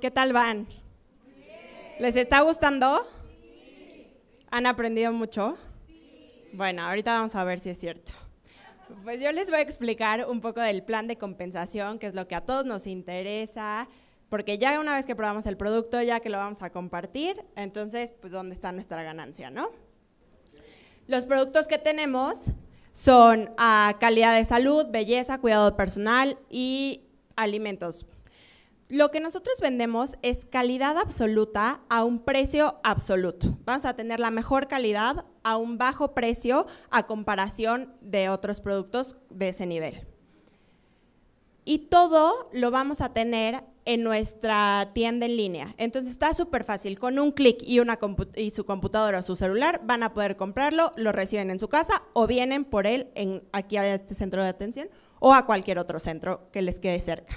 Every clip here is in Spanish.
¿Qué tal van? ¿Les está gustando? ¿Han aprendido mucho? Bueno, ahorita vamos a ver si es cierto. Pues yo les voy a explicar un poco del plan de compensación, que es lo que a todos nos interesa, porque ya una vez que probamos el producto, ya que lo vamos a compartir, entonces, pues dónde está nuestra ganancia, ¿no? Los productos que tenemos son a ah, calidad de salud, belleza, cuidado personal y alimentos, lo que nosotros vendemos es calidad absoluta a un precio absoluto. Vamos a tener la mejor calidad a un bajo precio a comparación de otros productos de ese nivel. Y todo lo vamos a tener en nuestra tienda en línea. Entonces está súper fácil. Con un clic y, su computadora o su celular van a poder comprarlo, lo reciben en su casa o vienen por él en, aquí a este centro de atención o a cualquier otro centro que les quede cerca.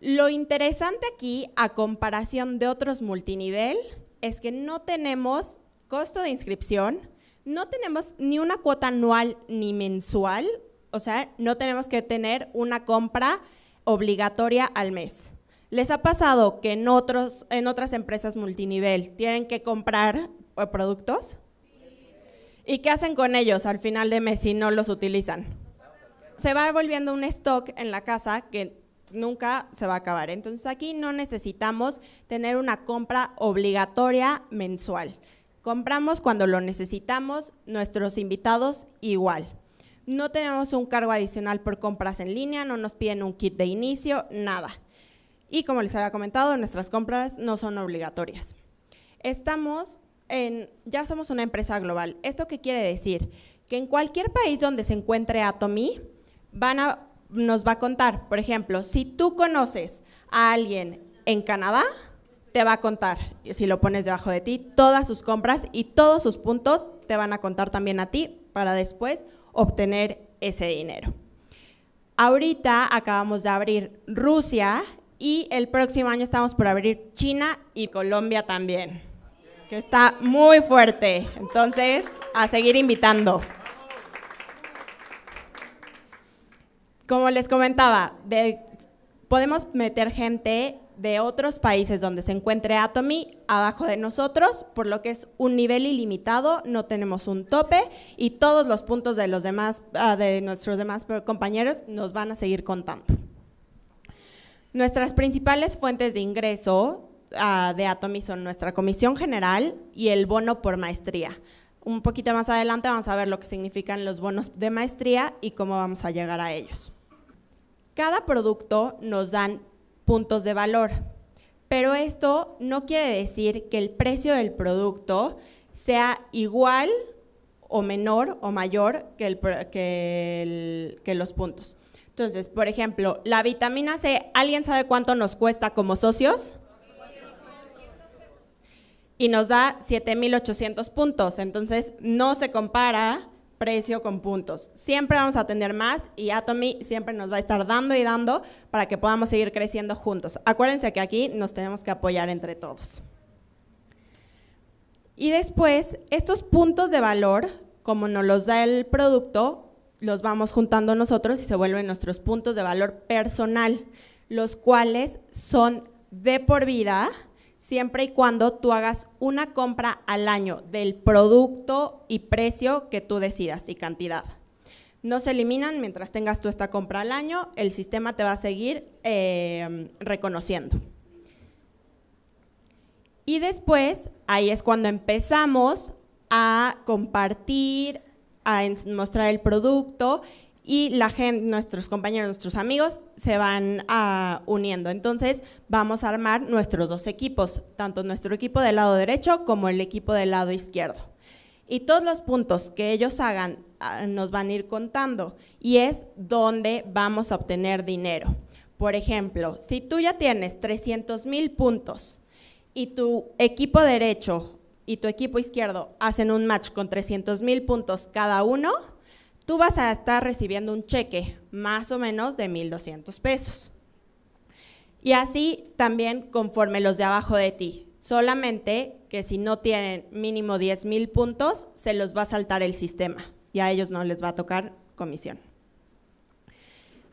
Lo interesante aquí, a comparación de otros multinivel, es que no tenemos costo de inscripción, no tenemos ni una cuota anual ni mensual, o sea, no tenemos que tener una compra obligatoria al mes. ¿Les ha pasado que en, otros, en otras empresas multinivel tienen que comprar eh, productos? ¿Y qué hacen con ellos al final de mes si no los utilizan? Se va volviendo un stock en la casa que nunca se va a acabar. Entonces aquí no necesitamos tener una compra obligatoria mensual. Compramos cuando lo necesitamos, nuestros invitados igual. No tenemos un cargo adicional por compras en línea, no nos piden un kit de inicio, nada. Y como les había comentado, nuestras compras no son obligatorias. Estamos en, ya somos una empresa global. ¿Esto qué quiere decir? Que en cualquier país donde se encuentre Atomy, van a nos va a contar. Por ejemplo, si tú conoces a alguien en Canadá, te va a contar, si lo pones debajo de ti, todas sus compras y todos sus puntos te van a contar también a ti para después obtener ese dinero. Ahorita acabamos de abrir Rusia y el próximo año estamos por abrir China y Colombia también, que está muy fuerte. Entonces, a seguir invitando. como les comentaba, podemos meter gente de otros países donde se encuentre Atomy abajo de nosotros, por lo que es un nivel ilimitado, no tenemos un tope y todos los puntos de los demás ah, de nuestros demás compañeros nos van a seguir contando. Nuestras principales fuentes de ingreso ah, de Atomy son nuestra comisión general y el bono por maestría. Un poquito más adelante vamos a ver lo que significan los bonos de maestría y cómo vamos a llegar a ellos. Cada producto nos dan puntos de valor, pero esto no quiere decir que el precio del producto sea igual o menor o mayor que, los puntos. Entonces, por ejemplo, la vitamina C, ¿alguien sabe cuánto nos cuesta como socios? Y nos da 7.800 puntos. Entonces, no se compara precio con puntos. Siempre vamos a tener más y Atomy siempre nos va a estar dando y dando para que podamos seguir creciendo juntos. Acuérdense que aquí nos tenemos que apoyar entre todos. Y después, estos puntos de valor, como nos los da el producto, los vamos juntando nosotros y se vuelven nuestros puntos de valor personal, los cuales son de por vida siempre y cuando tú hagas una compra al año del producto y precio que tú decidas y cantidad. No se eliminan mientras tengas tú esta compra al año, el sistema te va a seguir em, reconociendo. Y después, ahí es cuando empezamos a compartir, a mostrar el producto y la gente, nuestros compañeros, nuestros amigos se van ah, uniendo. Entonces vamos a armar nuestros dos equipos, tanto nuestro equipo del lado derecho como el equipo del lado izquierdo. Y todos los puntos que ellos hagan ah, nos van a ir contando y es donde vamos a obtener dinero. Por ejemplo, si tú ya tienes 300 mil puntos y tu equipo derecho y tu equipo izquierdo hacen un match con 300 mil puntos cada uno, tú vas a estar recibiendo un cheque más o menos de 1.200 pesos. Y así también conforme los de abajo de ti. Solamente que si no tienen mínimo 10.000 puntos, se los va a saltar el sistema y a ellos no les va a tocar comisión.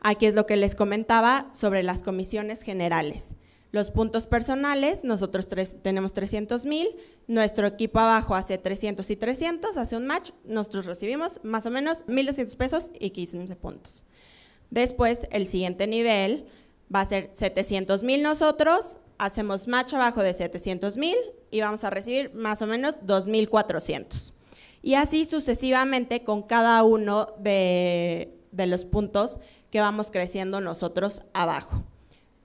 Aquí es lo que les comentaba sobre las comisiones generales. Los puntos personales, nosotros tres, tenemos 300 mil, nuestro equipo abajo hace 300 y 300, hace un match, nosotros recibimos más o menos 1.200 pesos y 15 puntos. Después, el siguiente nivel va a ser 700 mil nosotros, hacemos match abajo de 700 mil y vamos a recibir más o menos 2.400. Y así sucesivamente con cada uno de los puntos que vamos creciendo nosotros abajo.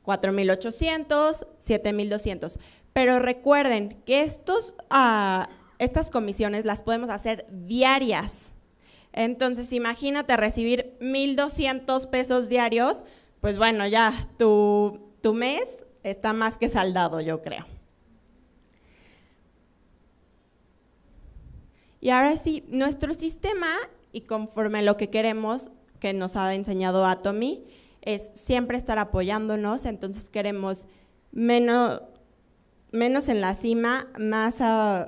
4.800, 7.200. Pero recuerden que estos, ah, estas comisiones las podemos hacer diarias. Entonces, imagínate recibir 1.200 pesos diarios, pues bueno, ya tu, mes está más que saldado, yo creo. Y ahora sí, nuestro sistema, y conforme a lo que queremos, que nos ha enseñado Atomy, es siempre estar apoyándonos, entonces queremos menos, en la cima, más,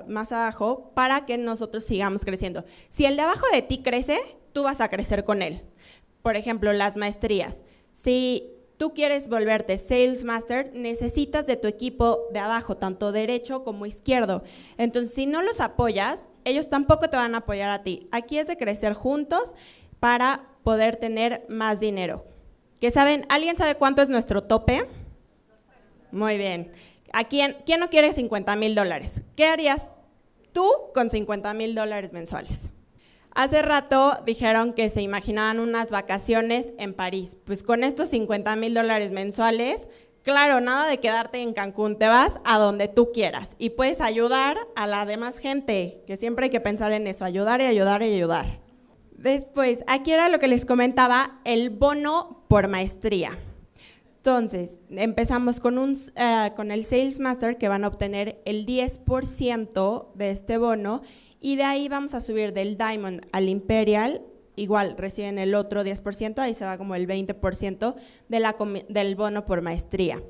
más abajo, para que nosotros sigamos creciendo. Si el de abajo de ti crece, tú vas a crecer con él. Por ejemplo, las maestrías. Si tú quieres volverte Sales Master, necesitas de tu equipo de abajo, tanto derecho como izquierdo. Entonces, si no los apoyas, ellos tampoco te van a apoyar a ti. Aquí es de crecer juntos para poder tener más dinero saben, ¿alguien sabe cuánto es nuestro tope? Muy bien. ¿A quién, quién no quiere 50 mil dólares? ¿Qué harías tú con 50 mil dólares mensuales? Hace rato dijeron que se imaginaban unas vacaciones en París. Pues con estos 50 mil dólares mensuales, claro, nada de quedarte en Cancún, te vas a donde tú quieras y puedes ayudar a la demás gente, que siempre hay que pensar en eso, ayudar y ayudar y ayudar. Después, aquí era lo que les comentaba, el bono por maestría. Entonces, empezamos con, un, eh, con el Sales Master que van a obtener el 10% de este bono y de ahí vamos a subir del Diamond al Imperial, igual reciben el otro 10%, ahí se va como el 20% de la, del bono por maestría,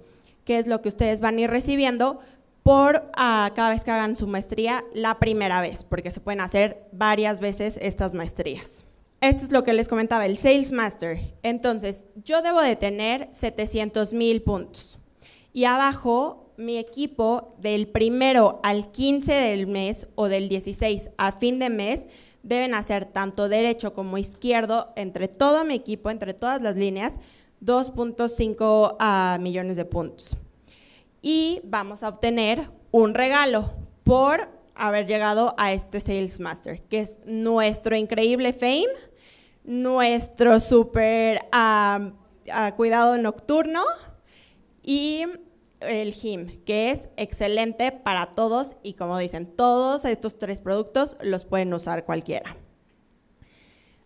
que es lo que ustedes van a ir recibiendo, por ah, cada vez que hagan su maestría la primera vez, porque se pueden hacer varias veces estas maestrías. Esto es lo que les comentaba, el Sales Master. Entonces, yo debo de tener 700 mil puntos. Y abajo, mi equipo del primero al 15 del mes o del 16 a fin de mes deben hacer tanto derecho como izquierdo entre todo mi equipo, entre todas las líneas, 2.5 ah, millones de puntos y vamos a obtener un regalo por haber llegado a este Sales Master, que es nuestro increíble fame, nuestro súper ah, cuidado nocturno y el GIM, que es excelente para todos y como dicen, todos estos tres productos los pueden usar cualquiera.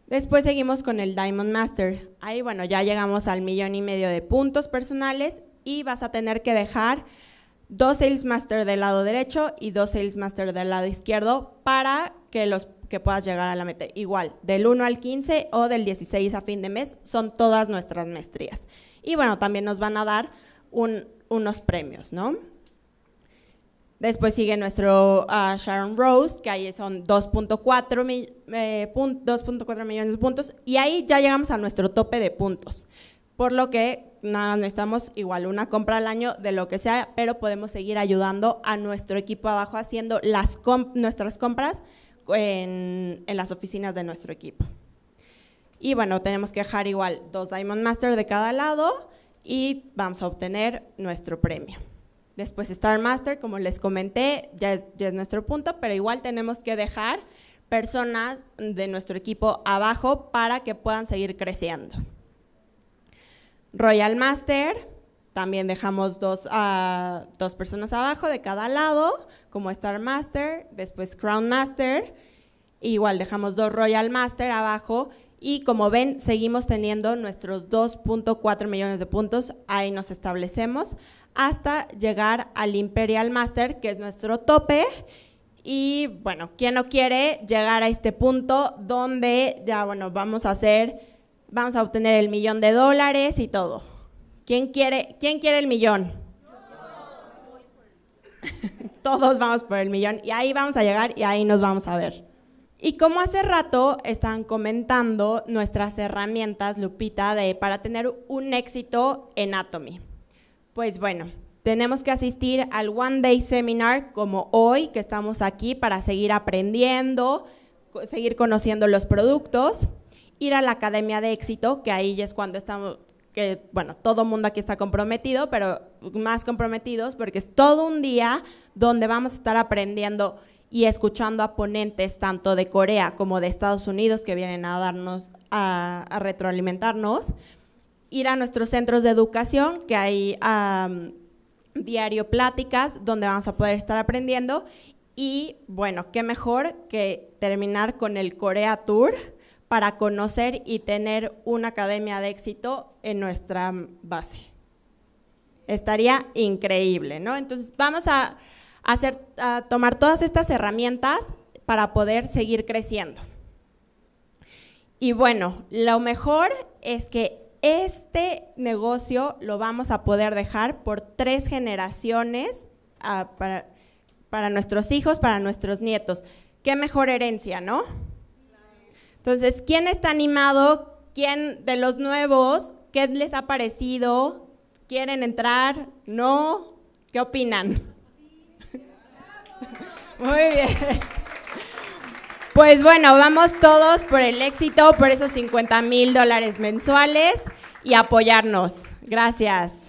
Después seguimos con el Diamond Master. Ahí, bueno, ya llegamos al millón y medio de puntos personales y vas a tener que dejar dos sales master del lado derecho y dos sales master del lado izquierdo para que los que puedas llegar a la meta. Igual, del 1 al 15 o del 16 a fin de mes son todas nuestras maestrías. Y bueno, también nos van a dar unos premios, ¿no? Después sigue nuestro ah, Sharon Rose, que ahí son 2.4 eh, millones de puntos, y ahí ya llegamos a nuestro tope de puntos, por lo que nada, necesitamos igual una compra al año de lo que sea, pero podemos seguir ayudando a nuestro equipo abajo haciendo las nuestras compras en, las oficinas de nuestro equipo. Y bueno, tenemos que dejar igual dos Diamond Master de cada lado y vamos a obtener nuestro premio. Después Star Master, como les comenté, ya ya es, nuestro punto, pero igual tenemos que dejar personas de nuestro equipo abajo para que puedan seguir creciendo. Royal Master, también dejamos dos, ah, dos personas abajo de cada lado, como Star Master, después Crown Master, igual dejamos dos Royal Master abajo y como ven, seguimos teniendo nuestros 2.4 millones de puntos, ahí nos establecemos, hasta llegar al Imperial Master, que es nuestro tope. Y bueno, ¿quién no quiere llegar a este punto donde ya, bueno, vamos a hacer vamos a obtener el millón de dólares y todo. ¿Quién quiere, quién quiere el millón? Todos vamos por el millón y ahí vamos a llegar y ahí nos vamos a ver. Y como hace rato están comentando nuestras herramientas, Lupita, de, para tener un éxito en Atomy. Pues bueno, tenemos que asistir al One Day Seminar como hoy, que estamos aquí para seguir aprendiendo, seguir conociendo los productos ir a la Academia de Éxito, que ahí es cuando estamos, que bueno, todo el mundo aquí está comprometido, pero más comprometidos porque es todo un día donde vamos a estar aprendiendo y escuchando a ponentes tanto de Corea como de Estados Unidos que vienen a darnos, a, retroalimentarnos, ir a nuestros centros de educación, que hay diario pláticas donde vamos a poder estar aprendiendo y bueno, qué mejor que terminar con el Corea Tour para conocer y tener una academia de éxito en nuestra base. Estaría increíble, ¿no? Entonces vamos a, hacer, tomar todas estas herramientas para poder seguir creciendo. Y bueno, lo mejor es que este negocio lo vamos a poder dejar por tres generaciones ah, para nuestros hijos, para nuestros nietos. Qué mejor herencia, ¿no? Entonces, ¿quién está animado? ¿Quién de los nuevos? ¿Qué les ha parecido? ¿Quieren entrar? ¿No? ¿Qué opinan? Muy bien. Pues bueno, vamos todos por el éxito, por esos 50 mil dólares mensuales y apoyarnos. Gracias.